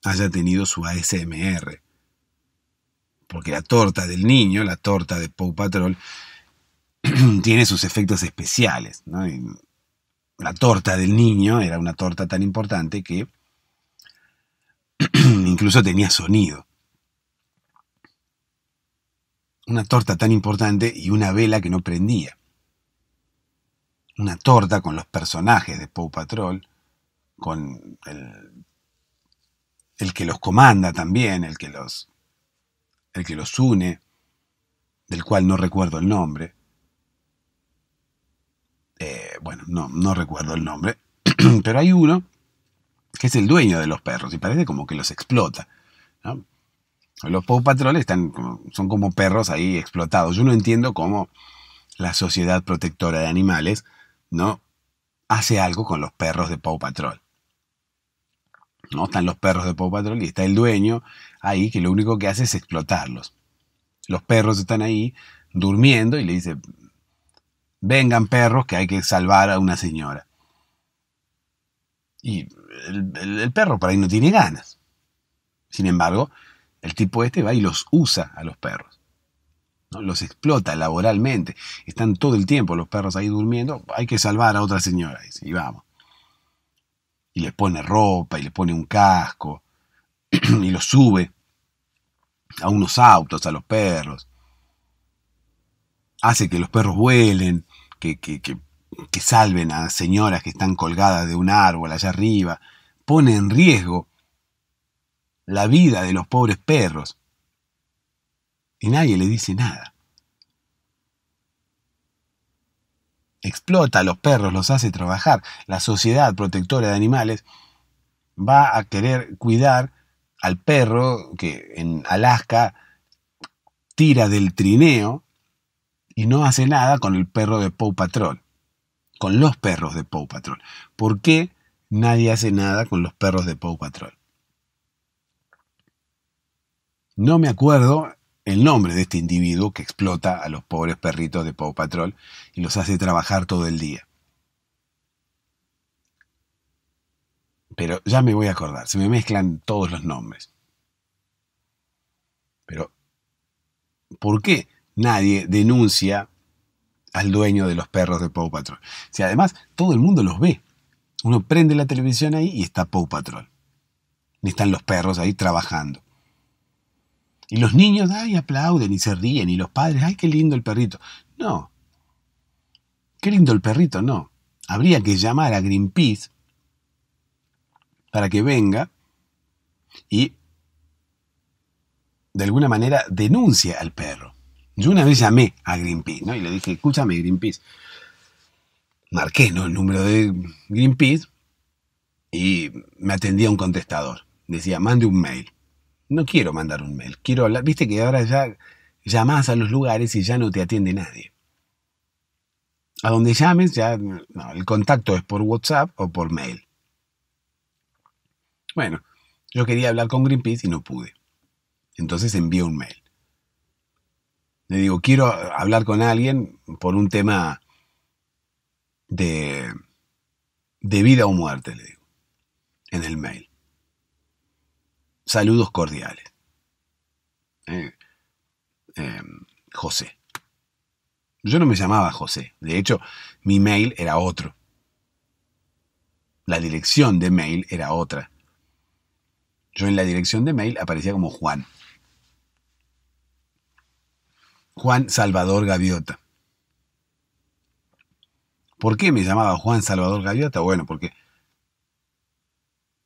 haya tenido su ASMR. Porque la torta del niño, la torta de Pow Patrol, (clears throat) tiene sus efectos especiales. La torta del niño era una torta tan importante que (clears throat) incluso tenía sonido. Una torta tan importante y una vela que no prendía una torta con los personajes de Paw Patrol, con el, que los comanda también, el que los, el que los une, del cual no recuerdo el nombre. Eh, bueno, no, recuerdo el nombre, (clears throat) pero hay uno que es el dueño de los perros y parece como que los explota. Los Paw Patrol están, son como perros ahí explotados. Yo no entiendo cómo la Sociedad Protectora de Animales ¿no? Hace algo con los perros de Paw Patrol. ¿no? Están los perros de Paw Patrol y está el dueño ahí que lo único que hace es explotarlos. Los perros están ahí durmiendo y le dice, vengan perros que hay que salvar a una señora. Y el, el, perro por ahí no tiene ganas. Sin embargo, el tipo este va y los usa a los perros los explota laboralmente. Están todo el tiempo los perros ahí durmiendo, hay que salvar a otra señora, y vamos. Y les pone ropa, y le pone un casco, (clears throat) y los sube a unos autos, a los perros. Hace que los perros vuelen, que salven a señoras que están colgadas de un árbol allá arriba. Pone en riesgo la vida de los pobres perros y nadie le dice nada. Explota a los perros, los hace trabajar. La sociedad protectora de animales va a querer cuidar al perro que en Alaska tira del trineo y no hace nada con el perro de Pow Patrol, con los perros de Pow Patrol. ¿Por qué nadie hace nada con los perros de Pow Patrol? No me acuerdo el nombre de este individuo que explota a los pobres perritos de Paw Patrol y los hace trabajar todo el día. Pero ya me voy a acordar, se me mezclan todos los nombres. Pero, ¿por qué nadie denuncia al dueño de los perros de Paw Patrol? Si además todo el mundo los ve. Uno prende la televisión ahí y está Paw Patrol. están los perros ahí trabajando. Y los niños, ay, aplauden y se ríen, y los padres, ay, qué lindo el perrito. No. Qué lindo el perrito, no. Habría que llamar a Greenpeace para que venga y de alguna manera denuncie al perro. Yo una vez llamé a Greenpeace, Y le dije, escúchame, Greenpeace. Marqué, El número de Greenpeace y me atendía un contestador. Decía, mande un mail no quiero mandar un mail, quiero hablar, viste que ahora ya llamás a los lugares y ya no te atiende nadie. A donde llames, ya no, el contacto es por WhatsApp o por mail. Bueno, yo quería hablar con Greenpeace y no pude. Entonces envié un mail. Le digo, quiero hablar con alguien por un tema de, de vida o muerte, le digo, en el mail. Saludos cordiales. Eh, eh, José. Yo no me llamaba José. De hecho, mi mail era otro. La dirección de mail era otra. Yo en la dirección de mail aparecía como Juan. Juan Salvador Gaviota. ¿Por qué me llamaba Juan Salvador Gaviota? Bueno, porque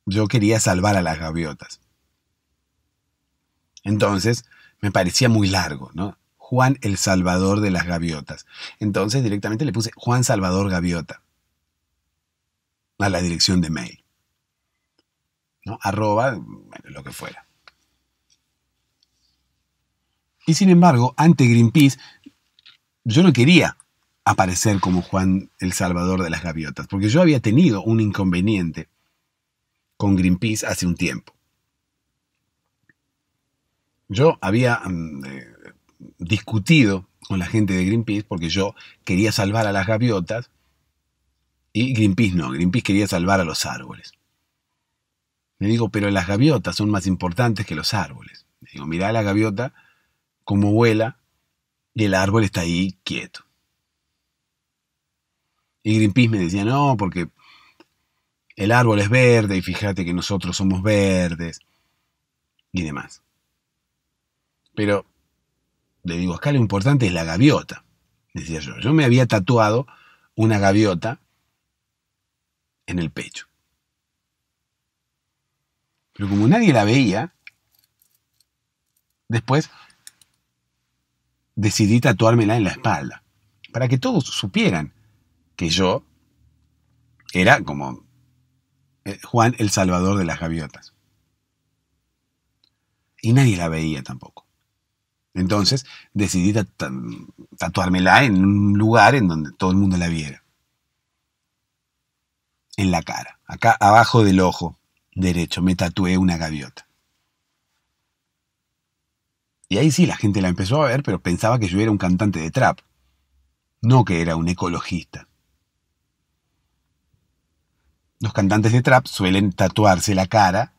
yo quería salvar a las gaviotas. Entonces, me parecía muy largo, ¿no? Juan el Salvador de las Gaviotas. Entonces directamente le puse Juan Salvador Gaviota a la dirección de mail. ¿No? Arroba, bueno, lo que fuera. Y sin embargo, ante Greenpeace, yo no quería aparecer como Juan el Salvador de las Gaviotas, porque yo había tenido un inconveniente con Greenpeace hace un tiempo. Yo había mm, eh, discutido con la gente de Greenpeace porque yo quería salvar a las gaviotas y Greenpeace no, Greenpeace quería salvar a los árboles. Le digo, pero las gaviotas son más importantes que los árboles. Le digo, mirá la gaviota cómo vuela y el árbol está ahí quieto. Y Greenpeace me decía, no, porque el árbol es verde y fíjate que nosotros somos verdes y demás. Pero le digo, acá lo importante es la gaviota, decía yo. Yo me había tatuado una gaviota en el pecho. Pero como nadie la veía, después decidí tatuármela en la espalda, para que todos supieran que yo era como eh, Juan el Salvador de las Gaviotas. Y nadie la veía tampoco. Entonces decidí tatuármela en un lugar en donde todo el mundo la viera. En la cara, acá abajo del ojo derecho, me tatué una gaviota. Y ahí sí la gente la empezó a ver, pero pensaba que yo era un cantante de trap, no que era un ecologista. Los cantantes de trap suelen tatuarse la cara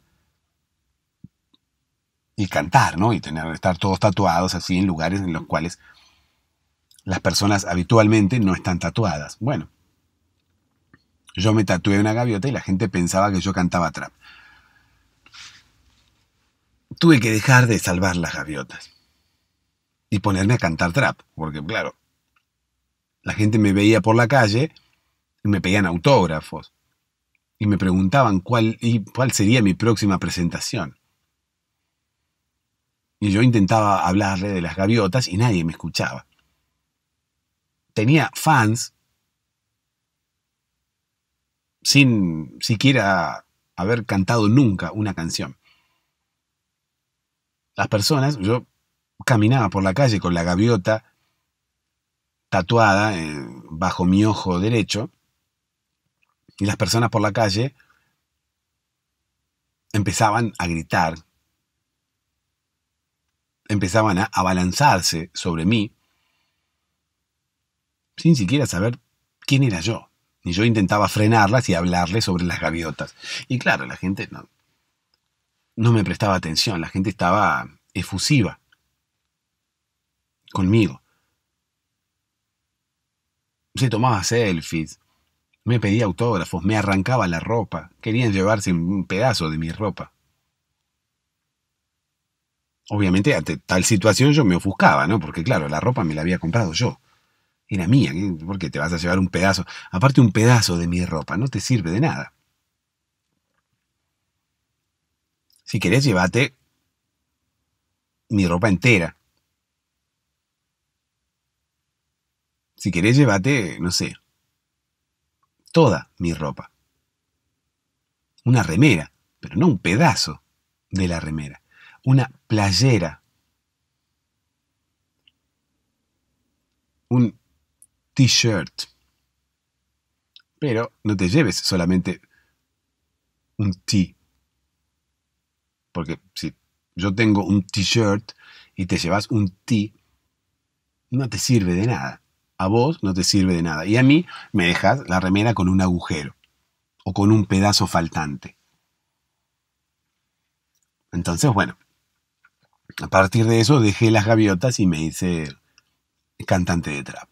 y cantar, ¿no? Y tener, estar todos tatuados así en lugares en los cuales las personas habitualmente no están tatuadas. Bueno, yo me tatué una gaviota y la gente pensaba que yo cantaba trap. Tuve que dejar de salvar las gaviotas y ponerme a cantar trap, porque claro, la gente me veía por la calle y me pedían autógrafos y me preguntaban cuál, y cuál sería mi próxima presentación y yo intentaba hablarle de las gaviotas y nadie me escuchaba. Tenía fans sin siquiera haber cantado nunca una canción. Las personas, yo caminaba por la calle con la gaviota tatuada eh, bajo mi ojo derecho, y las personas por la calle empezaban a gritar empezaban a abalanzarse sobre mí sin siquiera saber quién era yo. Y yo intentaba frenarlas y hablarles sobre las gaviotas. Y claro, la gente no, no me prestaba atención, la gente estaba efusiva conmigo. Se tomaba selfies, me pedía autógrafos, me arrancaba la ropa, querían llevarse un pedazo de mi ropa obviamente ante tal situación yo me ofuscaba, ¿no? Porque claro, la ropa me la había comprado yo. Era mía, ¿por qué te vas a llevar un pedazo? Aparte un pedazo de mi ropa, no te sirve de nada. Si querés, llévate mi ropa entera. Si querés, llévate, no sé, toda mi ropa. Una remera, pero no un pedazo de la remera una playera, un t-shirt. Pero no te lleves solamente un t. Porque si yo tengo un t-shirt y te llevas un t, no te sirve de nada. A vos no te sirve de nada. Y a mí me dejas la remera con un agujero o con un pedazo faltante. Entonces, bueno, a partir de eso dejé las gaviotas y me hice cantante de trap.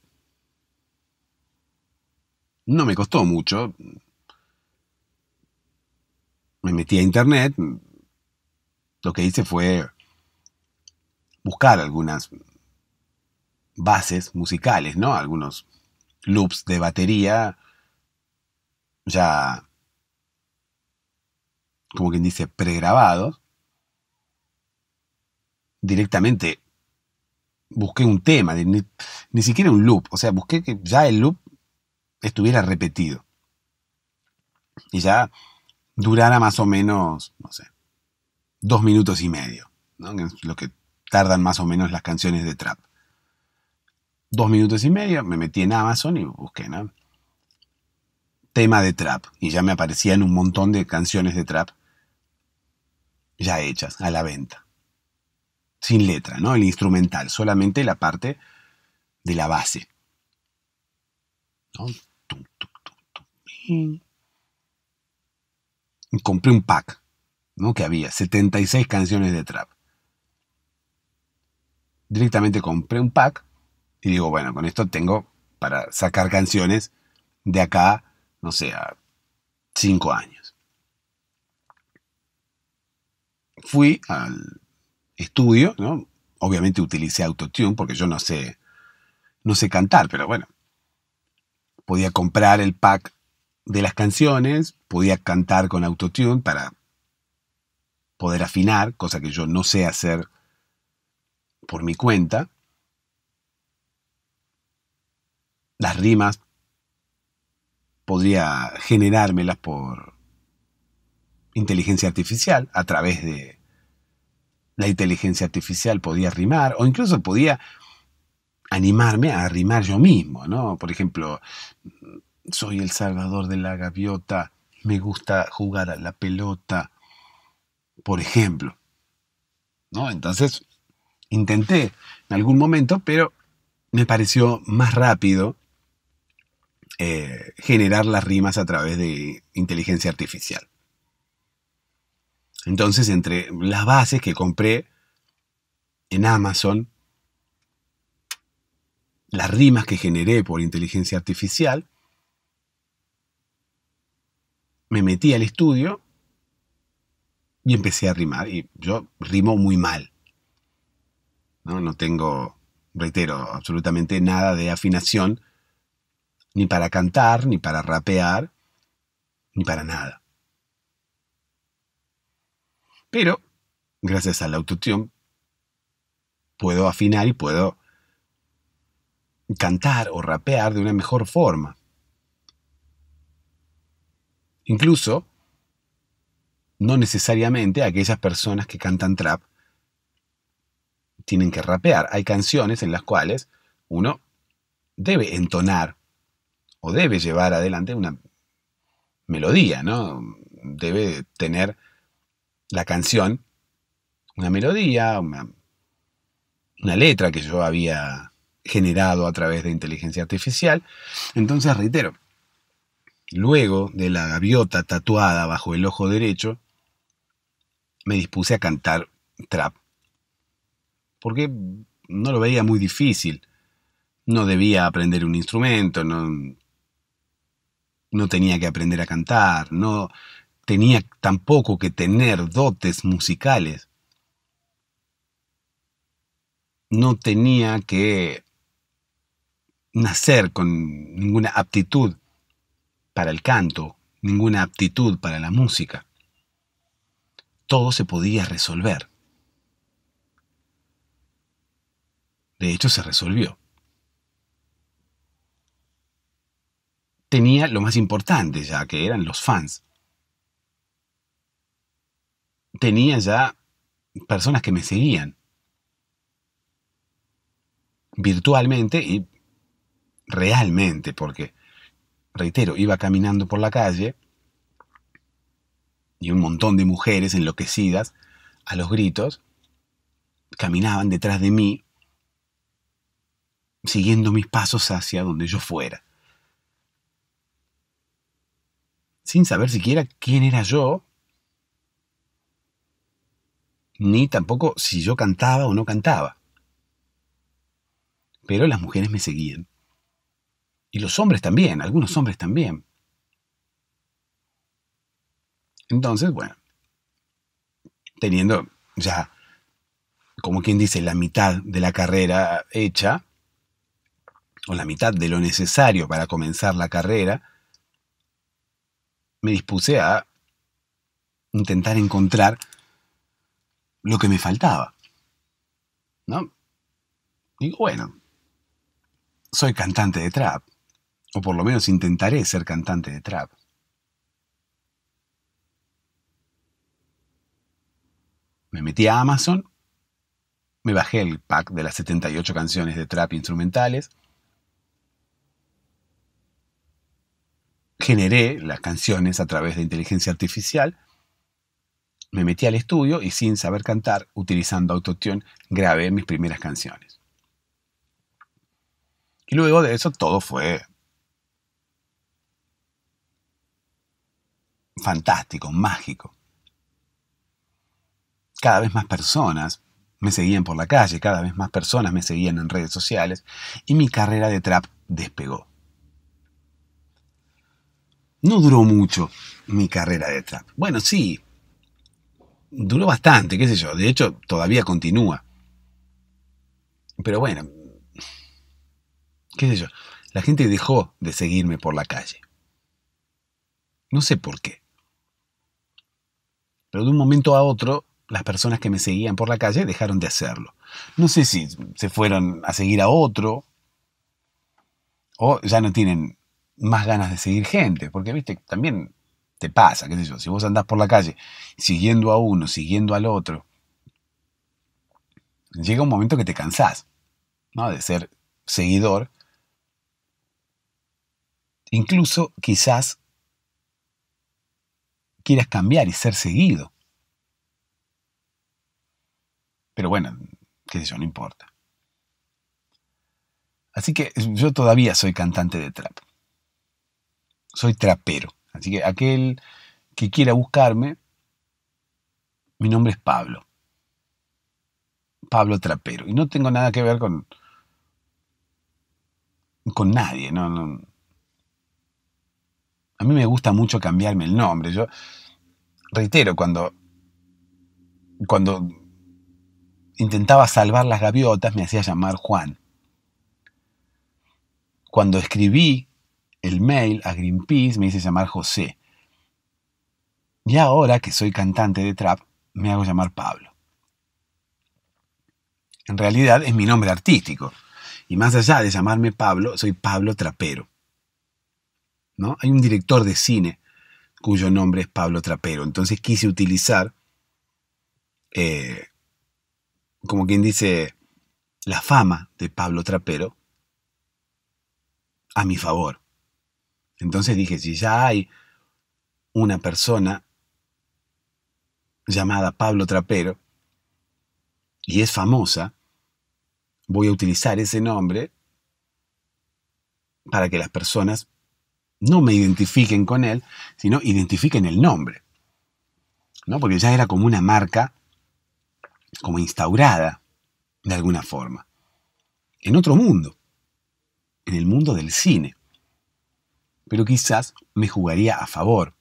No me costó mucho. Me metí a internet. Lo que hice fue buscar algunas bases musicales, ¿no? Algunos loops de batería ya, como quien dice, pregrabados directamente busqué un tema, ni, siquiera un loop, o sea, busqué que ya el loop estuviera repetido. Y ya durara más o menos, no sé, dos minutos y medio, ¿no? lo que tardan más o menos las canciones de trap. Dos minutos y medio, me metí en Amazon y busqué, ¿no? Tema de trap. Y ya me aparecían un montón de canciones de trap ya hechas, a la venta sin letra, ¿no? El instrumental, solamente la parte de la base. compré un pack, ¿no? Que había 76 canciones de trap. Directamente compré un pack y digo, bueno, con esto tengo para sacar canciones de acá, no sé, a 5 años. Fui al estudio, Obviamente utilicé autotune porque yo no sé, no sé cantar, pero bueno, podía comprar el pack de las canciones, podía cantar con autotune para poder afinar, cosa que yo no sé hacer por mi cuenta. Las rimas podría generármelas por inteligencia artificial a través de la inteligencia artificial podía rimar o incluso podía animarme a rimar yo mismo, ¿no? Por ejemplo, soy el salvador de la gaviota, me gusta jugar a la pelota, por ejemplo. ¿No? Entonces, intenté en algún momento, pero me pareció más rápido eh, generar las rimas a través de inteligencia artificial. Entonces, entre las bases que compré en Amazon, las rimas que generé por inteligencia artificial, me metí al estudio y empecé a rimar. Y yo rimo muy mal. No, no tengo, reitero, absolutamente nada de afinación, ni para cantar, ni para rapear, ni para nada. Pero, gracias al autotune, puedo afinar y puedo cantar o rapear de una mejor forma. Incluso, no necesariamente aquellas personas que cantan trap tienen que rapear. Hay canciones en las cuales uno debe entonar o debe llevar adelante una melodía, ¿no? Debe tener la canción, una melodía, una, letra que yo había generado a través de inteligencia artificial. Entonces, reitero, luego de la gaviota tatuada bajo el ojo derecho, me dispuse a cantar trap. Porque no lo veía muy difícil. No debía aprender un instrumento, no, no tenía que aprender a cantar, no, tenía tampoco que tener dotes musicales. No tenía que nacer con ninguna aptitud para el canto, ninguna aptitud para la música. Todo se podía resolver. De hecho, se resolvió. Tenía lo más importante ya, que eran los fans tenía ya personas que me seguían virtualmente y realmente, porque, reitero, iba caminando por la calle y un montón de mujeres enloquecidas a los gritos caminaban detrás de mí, siguiendo mis pasos hacia donde yo fuera. Sin saber siquiera quién era yo, ni tampoco si yo cantaba o no cantaba. Pero las mujeres me seguían. Y los hombres también, algunos hombres también. Entonces, bueno, teniendo ya, como quien dice, la mitad de la carrera hecha, o la mitad de lo necesario para comenzar la carrera, me dispuse a intentar encontrar lo que me faltaba. ¿No? Digo, bueno, soy cantante de trap, o por lo menos intentaré ser cantante de trap. Me metí a Amazon, me bajé el pack de las 78 canciones de trap instrumentales, generé las canciones a través de inteligencia artificial, me metí al estudio y sin saber cantar, utilizando autotune, grabé mis primeras canciones. Y luego de eso todo fue fantástico, mágico. Cada vez más personas me seguían por la calle, cada vez más personas me seguían en redes sociales y mi carrera de trap despegó. No duró mucho mi carrera de trap. Bueno, sí, duró bastante, qué sé yo. De hecho, todavía continúa. Pero bueno, qué sé yo. La gente dejó de seguirme por la calle. No sé por qué. Pero de un momento a otro, las personas que me seguían por la calle dejaron de hacerlo. No sé si se fueron a seguir a otro o ya no tienen más ganas de seguir gente, porque viste, también te pasa, qué sé yo, si vos andás por la calle siguiendo a uno, siguiendo al otro, llega un momento que te cansás, ¿no? De ser seguidor. Incluso quizás quieras cambiar y ser seguido. Pero bueno, qué sé yo, no importa. Así que yo todavía soy cantante de trap. Soy trapero. Así que aquel que quiera buscarme, mi nombre es Pablo. Pablo Trapero. Y no tengo nada que ver con. con nadie, no, A mí me gusta mucho cambiarme el nombre. Yo reitero, cuando. cuando intentaba salvar las gaviotas, me hacía llamar Juan. Cuando escribí el mail a Greenpeace, me dice llamar José. Y ahora que soy cantante de trap, me hago llamar Pablo. En realidad es mi nombre artístico. Y más allá de llamarme Pablo, soy Pablo Trapero. ¿No? Hay un director de cine cuyo nombre es Pablo Trapero. Entonces quise utilizar, eh, como quien dice, la fama de Pablo Trapero a mi favor. Entonces dije, si ya hay una persona llamada Pablo Trapero y es famosa, voy a utilizar ese nombre para que las personas no me identifiquen con él, sino identifiquen el nombre. ¿no? Porque ya era como una marca, como instaurada, de alguna forma. En otro mundo, en el mundo del cine pero quizás me jugaría a favor.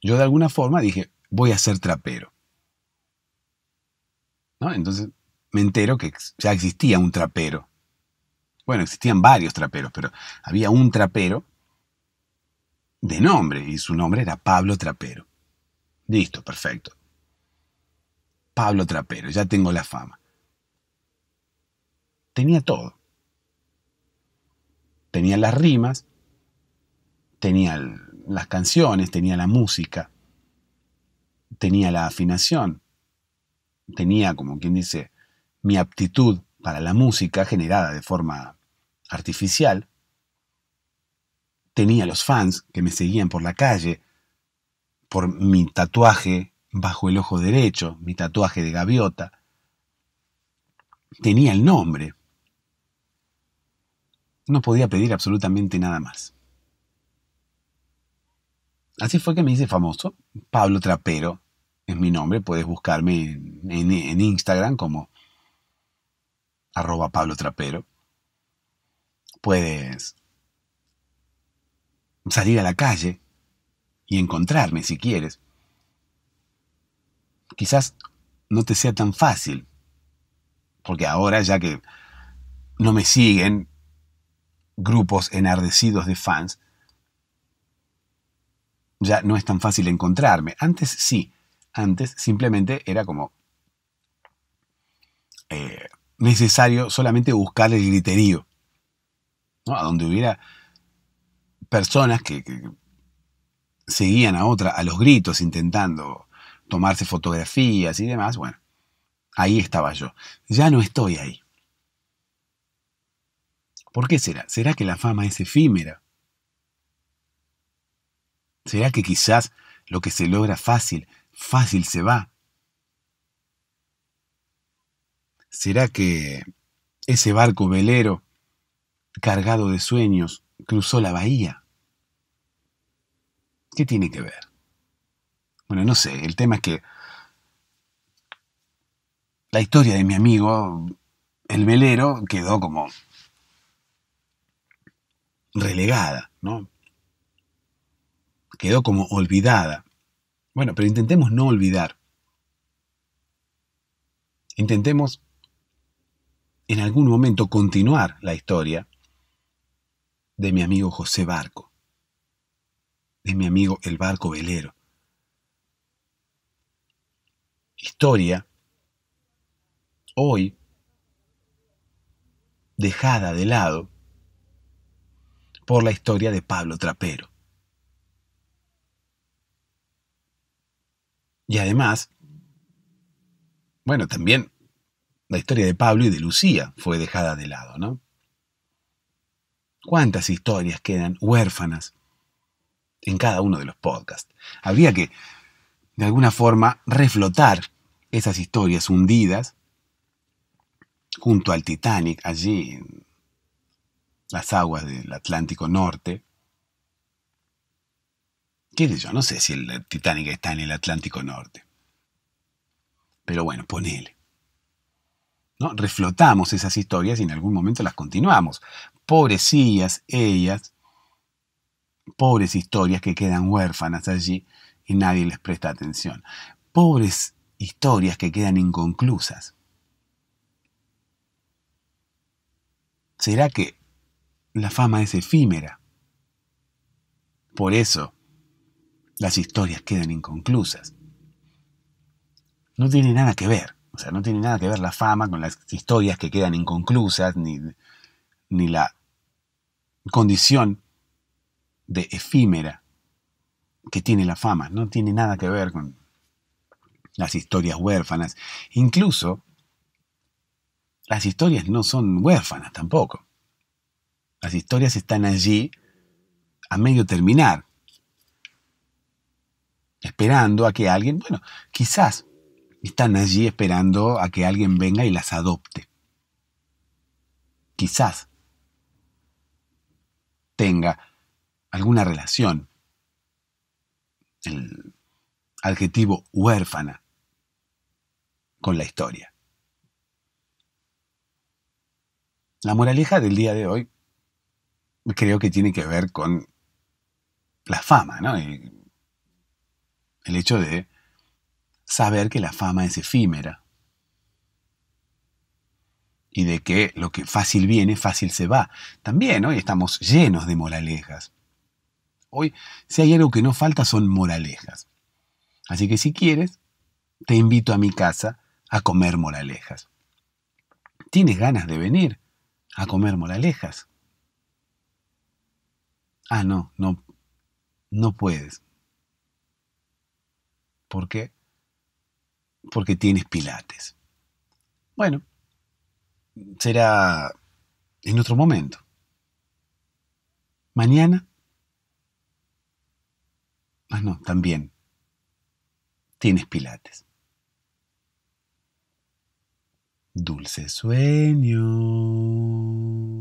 Yo de alguna forma dije, voy a ser trapero. ¿No? Entonces me entero que ya existía un trapero. Bueno, existían varios traperos, pero había un trapero de nombre, y su nombre era Pablo Trapero. Listo, perfecto. Pablo Trapero, ya tengo la fama. Tenía todo. Tenía las rimas, tenía las canciones, tenía la música, tenía la afinación, tenía, como quien dice, mi aptitud para la música generada de forma artificial, tenía los fans que me seguían por la calle, por mi tatuaje bajo el ojo derecho, mi tatuaje de gaviota, tenía el nombre, no podía pedir absolutamente nada más. Así fue que me hice famoso. Pablo Trapero es mi nombre. Puedes buscarme en, Instagram como arroba Pablo Trapero. Puedes salir a la calle y encontrarme si quieres. Quizás no te sea tan fácil, porque ahora ya que no me siguen grupos enardecidos de fans, ya no es tan fácil encontrarme. Antes sí, antes simplemente era como eh, necesario solamente buscar el griterío, a donde hubiera personas que, que seguían a otra a los gritos intentando tomarse fotografías y demás, bueno, ahí estaba yo. Ya no estoy ahí. ¿Por qué será? ¿Será que la fama es efímera? ¿Será que quizás lo que se logra fácil, fácil se va? ¿Será que ese barco velero cargado de sueños cruzó la bahía? ¿Qué tiene que ver? Bueno, no sé, el tema es que la historia de mi amigo, el velero, quedó como relegada, ¿no? Quedó como olvidada. Bueno, pero intentemos no olvidar. Intentemos en algún momento continuar la historia de mi amigo José Barco, de mi amigo el barco velero. Historia hoy dejada de lado por la historia de Pablo Trapero. Y además, bueno, también la historia de Pablo y de Lucía fue dejada de lado, ¿no? ¿Cuántas historias quedan huérfanas en cada uno de los podcasts? Habría que, de alguna forma, reflotar esas historias hundidas junto al Titanic allí las aguas del Atlántico Norte. ¿Qué sé yo? No sé si el Titanic está en el Atlántico Norte. Pero bueno, ponele. ¿No? Reflotamos esas historias y en algún momento las continuamos. Pobrecillas ellas, pobres historias que quedan huérfanas allí y nadie les presta atención. Pobres historias que quedan inconclusas. ¿Será que la fama es efímera. Por eso, las historias quedan inconclusas. No tiene nada que ver, o sea, no tiene nada que ver la fama con las historias que quedan inconclusas, ni, ni la condición de efímera que tiene la fama, no tiene nada que ver con las historias huérfanas. Incluso, las historias no son huérfanas tampoco. Las historias están allí a medio terminar, esperando a que alguien, bueno, quizás están allí esperando a que alguien venga y las adopte. Quizás tenga alguna relación. El adjetivo huérfana con la historia. La moraleja del día de hoy creo que tiene que ver con la fama, ¿no? El, hecho de saber que la fama es efímera y de que lo que fácil viene, fácil se va. También hoy estamos llenos de moralejas. Hoy, si hay algo que no falta, son moralejas. Así que si quieres, te invito a mi casa a comer moralejas. ¿Tienes ganas de venir a comer moralejas? Ah, no, no, no puedes. ¿Por qué? Porque tienes pilates. Bueno, será en otro momento. Mañana. Ah, no, también. Tienes pilates. Dulce sueño.